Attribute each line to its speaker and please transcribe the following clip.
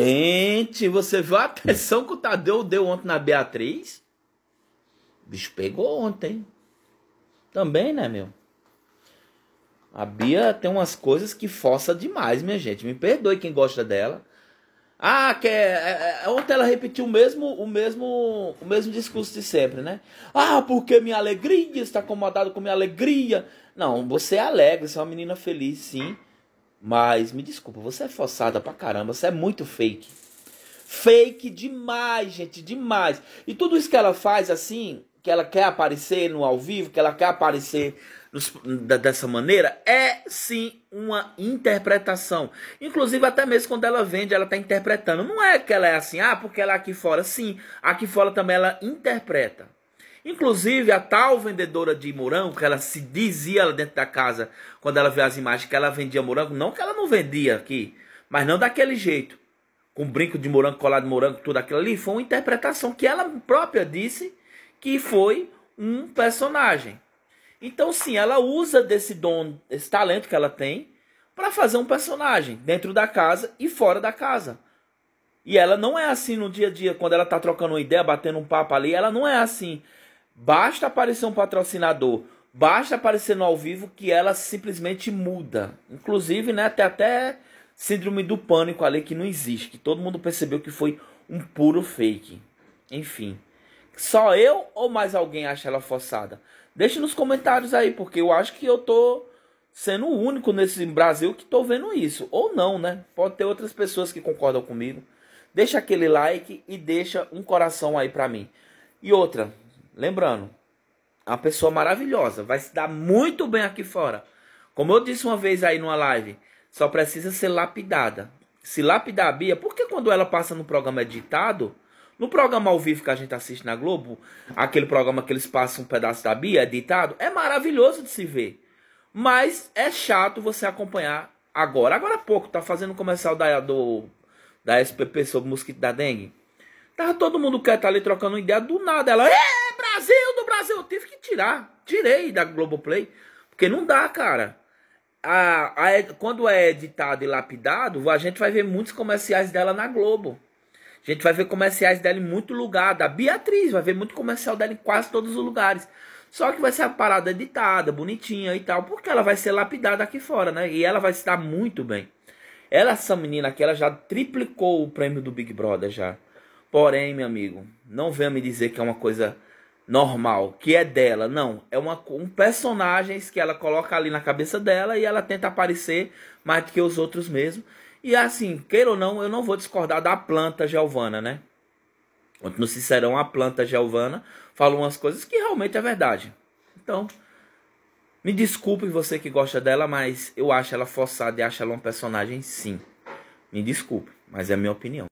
Speaker 1: Gente, você viu a pressão que o Tadeu deu ontem na Beatriz? O bicho pegou ontem. Também, né, meu? A Bia tem umas coisas que força demais, minha gente. Me perdoe quem gosta dela. Ah, que é, é, é, ontem ela repetiu o mesmo, o mesmo, o mesmo discurso de sempre, né? Ah, porque minha alegria está acomodada com minha alegria. Não, você é alegre, você é uma menina feliz, sim. Mas me desculpa, você é forçada pra caramba, você é muito fake. Fake demais, gente, demais. E tudo isso que ela faz assim, que ela quer aparecer no ao vivo, que ela quer aparecer nos, dessa maneira, é sim uma interpretação. Inclusive, até mesmo quando ela vende, ela está interpretando. Não é que ela é assim, ah, porque ela é aqui fora. Sim, aqui fora também ela interpreta. Inclusive, a tal vendedora de morango que ela se dizia lá dentro da casa, quando ela vê as imagens, que ela vendia morango, não que ela não vendia aqui, mas não daquele jeito. Com brinco de morango, colado de morango, tudo aquilo ali, foi uma interpretação que ela própria disse que foi um personagem. Então, sim, ela usa desse dom, esse talento que ela tem, para fazer um personagem dentro da casa e fora da casa. E ela não é assim no dia a dia, quando ela está trocando uma ideia, batendo um papo ali, ela não é assim. Basta aparecer um patrocinador, basta aparecer no ao vivo que ela simplesmente muda. Inclusive, né, tem até síndrome do pânico ali que não existe, que todo mundo percebeu que foi um puro fake. Enfim, só eu ou mais alguém acha ela forçada? Deixe nos comentários aí, porque eu acho que eu tô sendo o único nesse Brasil que tô vendo isso. Ou não, né? Pode ter outras pessoas que concordam comigo. Deixa aquele like e deixa um coração aí pra mim. E outra, Lembrando, a uma pessoa maravilhosa, vai se dar muito bem aqui fora. Como eu disse uma vez aí numa live, só precisa ser lapidada. Se lapidar a Bia, porque quando ela passa no programa editado, no programa ao vivo que a gente assiste na Globo, aquele programa que eles passam um pedaço da Bia editado, é maravilhoso de se ver. Mas é chato você acompanhar agora. Agora há pouco, tá fazendo comercial da, do, da SPP sobre mosquito da dengue. Tava todo mundo quieto ali trocando ideia, do nada ela tirar. Tirei da Globoplay. Porque não dá, cara. A, a, quando é editado e lapidado, a gente vai ver muitos comerciais dela na Globo. A gente vai ver comerciais dela em muito lugar. Da Beatriz, vai ver muito comercial dela em quase todos os lugares. Só que vai ser a parada editada, bonitinha e tal. Porque ela vai ser lapidada aqui fora, né? E ela vai estar muito bem. Ela, essa menina aqui, ela já triplicou o prêmio do Big Brother já. Porém, meu amigo, não venha me dizer que é uma coisa normal, que é dela. Não, é uma, um personagem que ela coloca ali na cabeça dela e ela tenta aparecer mais do que os outros mesmo. E assim, queira ou não, eu não vou discordar da planta gelvana né? No Cicerão, a planta gelvana falou umas coisas que realmente é verdade. Então, me desculpe você que gosta dela, mas eu acho ela forçada e acho ela um personagem sim. Me desculpe, mas é a minha opinião.